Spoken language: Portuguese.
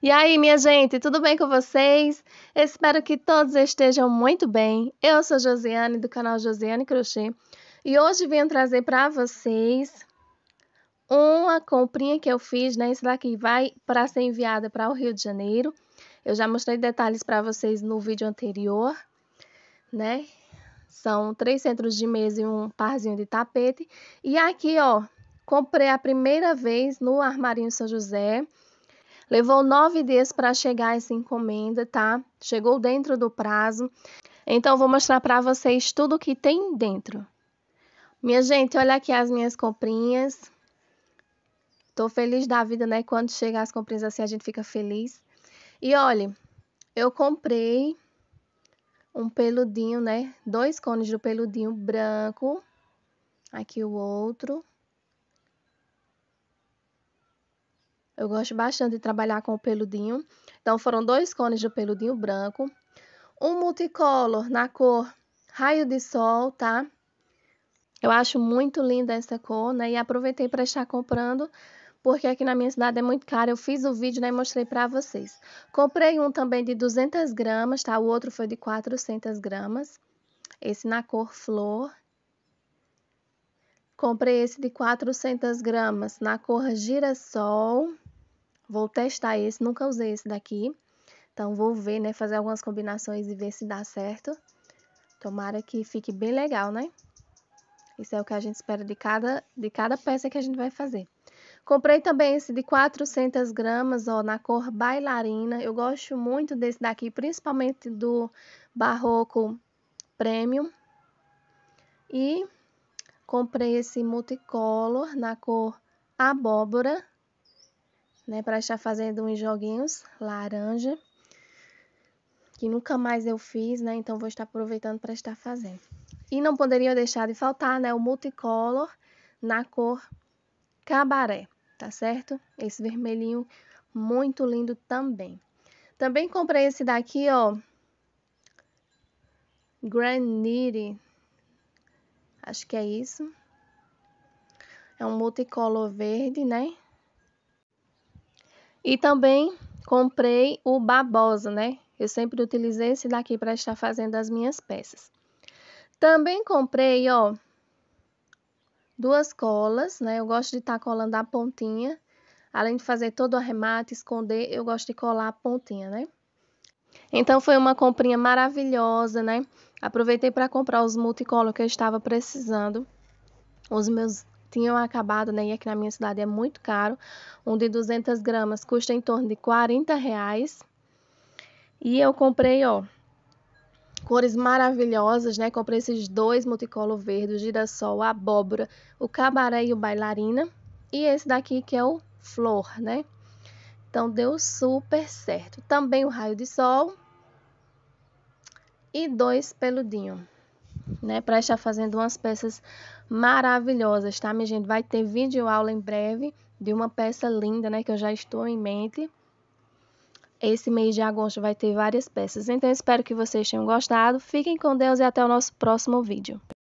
E aí, minha gente, tudo bem com vocês? Espero que todos estejam muito bem. Eu sou Josiane, do canal Josiane Crochê, e hoje vim trazer para vocês uma comprinha que eu fiz, né? Isso daqui vai para ser enviada para o Rio de Janeiro. Eu já mostrei detalhes para vocês no vídeo anterior, né? São três centros de mesa e um parzinho de tapete. E aqui, ó, comprei a primeira vez no Armarinho São José. Levou nove dias para chegar essa encomenda, tá? Chegou dentro do prazo. Então, vou mostrar para vocês tudo o que tem dentro. Minha gente, olha aqui as minhas comprinhas. Tô feliz da vida, né? Quando chega as comprinhas assim, a gente fica feliz. E olha, eu comprei um peludinho, né? Dois cones do peludinho branco. Aqui o outro. Eu gosto bastante de trabalhar com o peludinho. Então, foram dois cones de peludinho branco. Um multicolor na cor raio de sol, tá? Eu acho muito linda essa cor, né? E aproveitei para estar comprando, porque aqui na minha cidade é muito caro. Eu fiz o vídeo, né? E mostrei para vocês. Comprei um também de 200 gramas, tá? O outro foi de 400 gramas. Esse na cor flor. Comprei esse de 400 gramas na cor girassol vou testar esse, nunca usei esse daqui. Então, vou ver, né, fazer algumas combinações e ver se dá certo. Tomara que fique bem legal, né? Isso é o que a gente espera de cada, de cada peça que a gente vai fazer. Comprei também esse de 400 gramas, ó, na cor bailarina. Eu gosto muito desse daqui, principalmente do Barroco Premium. E comprei esse multicolor na cor abóbora né, para estar fazendo uns joguinhos laranja, que nunca mais eu fiz, né, então vou estar aproveitando para estar fazendo. E não poderia deixar de faltar, né, o multicolor na cor cabaré, tá certo? Esse vermelhinho muito lindo também. Também comprei esse daqui, ó, Granite, acho que é isso. É um multicolor verde, né? E também comprei o Babosa, né? Eu sempre utilizei esse daqui para estar fazendo as minhas peças. Também comprei, ó, duas colas, né? Eu gosto de estar tá colando a pontinha. Além de fazer todo o arremate, esconder, eu gosto de colar a pontinha, né? Então, foi uma comprinha maravilhosa, né? Aproveitei para comprar os multicolor que eu estava precisando. Os meus tinham acabado, né? E aqui na minha cidade é muito caro. Um de 200 gramas custa em torno de 40 reais. E eu comprei, ó, cores maravilhosas, né? Comprei esses dois multicolor verde, o girassol, abóbora, o cabaré e o bailarina. E esse daqui que é o flor, né? Então deu super certo. Também o raio de sol e dois peludinhos né, para estar fazendo umas peças maravilhosas, tá, minha gente? Vai ter vídeo aula em breve de uma peça linda, né, que eu já estou em mente. Esse mês de agosto vai ter várias peças. Então, espero que vocês tenham gostado. Fiquem com Deus e até o nosso próximo vídeo.